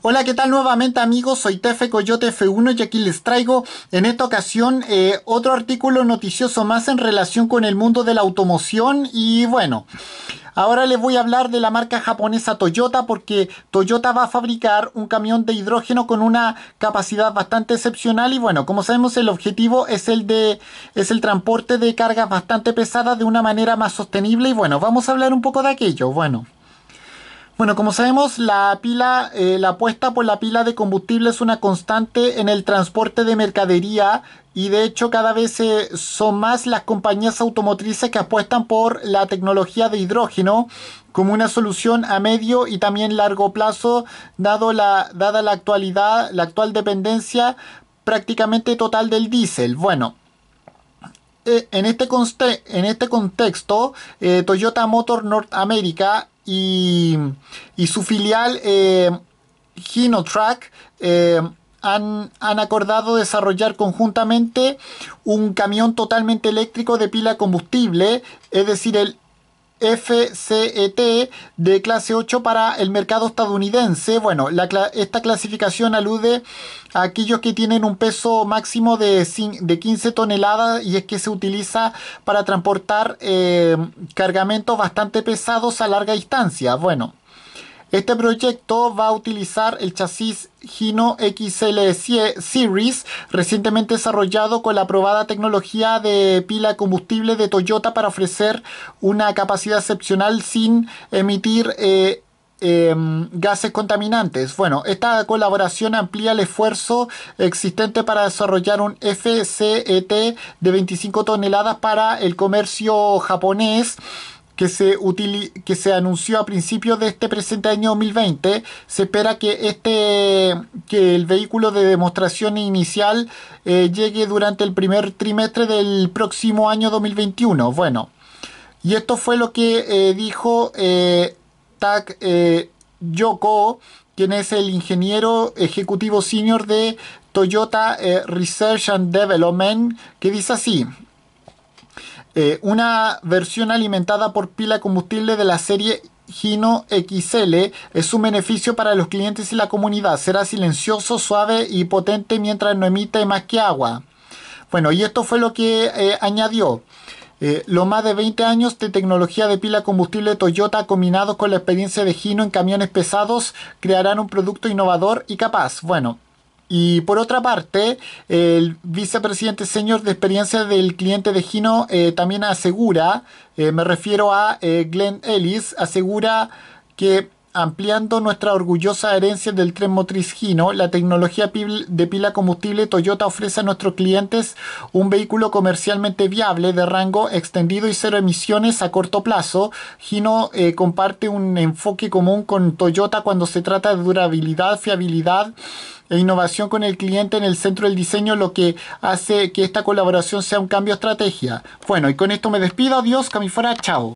Hola, ¿qué tal nuevamente amigos? Soy Tefe Coyote F1 y aquí les traigo en esta ocasión eh, otro artículo noticioso más en relación con el mundo de la automoción y bueno... Ahora les voy a hablar de la marca japonesa Toyota porque Toyota va a fabricar un camión de hidrógeno con una capacidad bastante excepcional y bueno, como sabemos el objetivo es el de es el transporte de cargas bastante pesadas de una manera más sostenible y bueno, vamos a hablar un poco de aquello. Bueno, bueno, como sabemos, la pila, eh, la apuesta por la pila de combustible es una constante en el transporte de mercadería y de hecho cada vez eh, son más las compañías automotrices que apuestan por la tecnología de hidrógeno como una solución a medio y también largo plazo, dado la, dada la actualidad, la actual dependencia prácticamente total del diésel. Bueno, eh, en, este en este contexto, Toyota Motor North America y, su filial eh, track eh, han, han, acordado desarrollar conjuntamente un camión totalmente eléctrico de pila combustible, es decir, el FCET de clase 8 para el mercado estadounidense. Bueno, esta clasificación alude a aquellos que tienen un peso máximo de, 15 toneladas y es que se utiliza para transportar eh, cargamentos bastante pesados a larga distancia. Bueno. Este proyecto va a utilizar el chasis Hino XL Series, recientemente desarrollado con la aprobada tecnología de pila combustible de Toyota para ofrecer una capacidad excepcional sin emitir eh, em, gases contaminantes. Bueno, esta colaboración amplía el esfuerzo existente para desarrollar un FCET de 25 toneladas para el comercio japonés que se, que se anunció a principios de este presente año 2020, se espera que, este, que el vehículo de demostración inicial eh, llegue durante el primer trimestre del próximo año 2021. Bueno, y esto fue lo que eh, dijo eh, Tak eh, Yoko, quien es el ingeniero ejecutivo senior de Toyota Research and Development, que dice así. Eh, una versión alimentada por pila combustible de la serie Gino XL es un beneficio para los clientes y la comunidad. Será silencioso, suave y potente mientras no emite más que agua. Bueno, y esto fue lo que eh, añadió. Eh, los más de 20 años de tecnología de pila combustible Toyota combinados con la experiencia de Gino en camiones pesados crearán un producto innovador y capaz. Bueno, y por otra parte, el vicepresidente señor de experiencia del cliente de Gino eh, también asegura, eh, me refiero a eh, Glenn Ellis, asegura que ampliando nuestra orgullosa herencia del tren motriz Gino, la tecnología de pila combustible Toyota ofrece a nuestros clientes un vehículo comercialmente viable de rango extendido y cero emisiones a corto plazo. Gino eh, comparte un enfoque común con Toyota cuando se trata de durabilidad, fiabilidad e innovación con el cliente en el centro del diseño, lo que hace que esta colaboración sea un cambio de estrategia. Bueno, y con esto me despido. Adiós, Camifora. Chao.